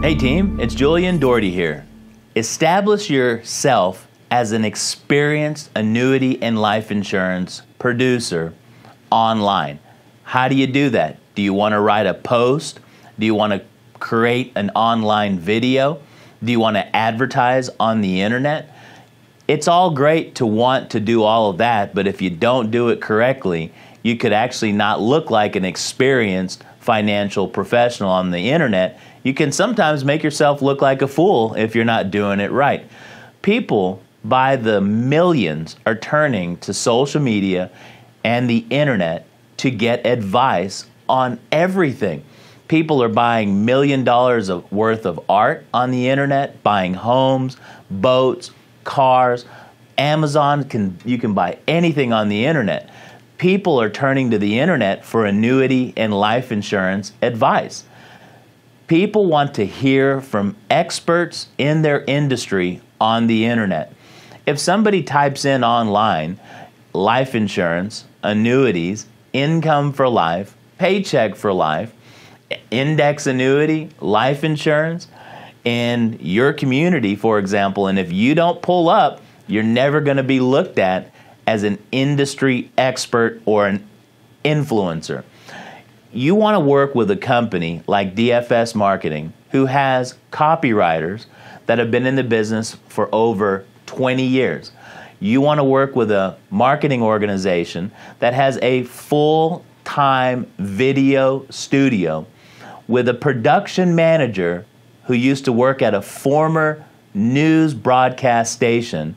Hey team, it's Julian Doherty here. Establish yourself as an experienced annuity and life insurance producer online. How do you do that? Do you want to write a post? Do you want to create an online video? Do you want to advertise on the internet? It's all great to want to do all of that, but if you don't do it correctly, you could actually not look like an experienced financial professional on the internet, you can sometimes make yourself look like a fool if you're not doing it right. People by the millions are turning to social media and the internet to get advice on everything. People are buying million dollars of worth of art on the internet, buying homes, boats, cars. Amazon can you can buy anything on the internet people are turning to the internet for annuity and life insurance advice. People want to hear from experts in their industry on the internet. If somebody types in online life insurance, annuities, income for life, paycheck for life, index annuity, life insurance, in your community, for example, and if you don't pull up, you're never going to be looked at as an industry expert or an influencer. You want to work with a company like DFS Marketing who has copywriters that have been in the business for over 20 years. You want to work with a marketing organization that has a full time video studio with a production manager who used to work at a former news broadcast station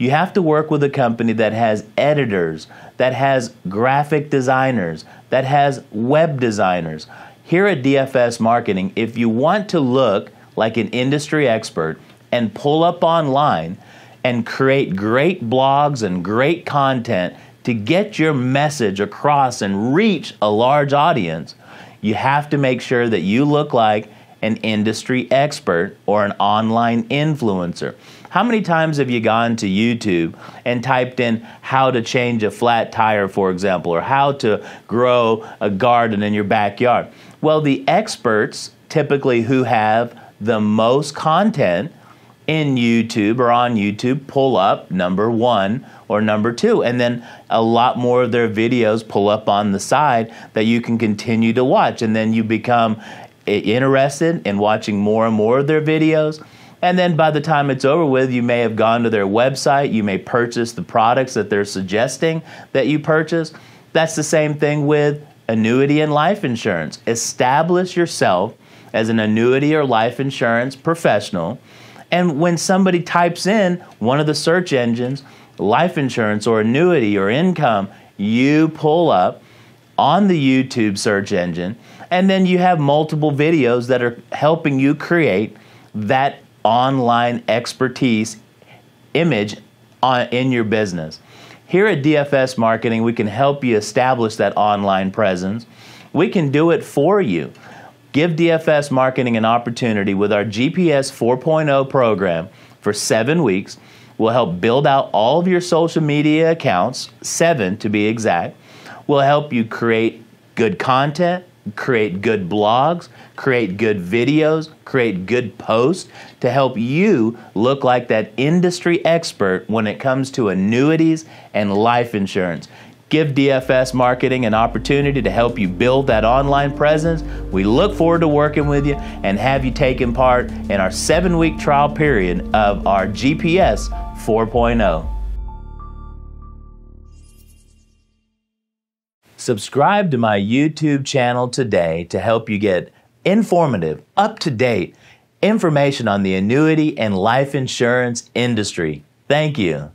you have to work with a company that has editors, that has graphic designers, that has web designers. Here at DFS Marketing, if you want to look like an industry expert and pull up online and create great blogs and great content to get your message across and reach a large audience, you have to make sure that you look like an industry expert or an online influencer. How many times have you gone to YouTube and typed in how to change a flat tire, for example, or how to grow a garden in your backyard? Well, the experts typically who have the most content in YouTube or on YouTube pull up number one or number two. And then a lot more of their videos pull up on the side that you can continue to watch. And then you become interested in watching more and more of their videos. And then by the time it's over with, you may have gone to their website, you may purchase the products that they're suggesting that you purchase. That's the same thing with annuity and life insurance. Establish yourself as an annuity or life insurance professional. And when somebody types in one of the search engines, life insurance or annuity or income, you pull up on the YouTube search engine, and then you have multiple videos that are helping you create that online expertise image on, uh, in your business. Here at DFS Marketing, we can help you establish that online presence. We can do it for you. Give DFS Marketing an opportunity with our GPS 4.0 program for seven weeks. We'll help build out all of your social media accounts, seven to be exact. We'll help you create good content, create good blogs, create good videos, create good posts to help you look like that industry expert when it comes to annuities and life insurance. Give DFS Marketing an opportunity to help you build that online presence. We look forward to working with you and have you taking part in our seven week trial period of our GPS 4.0. Subscribe to my YouTube channel today to help you get informative, up to date information on the annuity and life insurance industry. Thank you.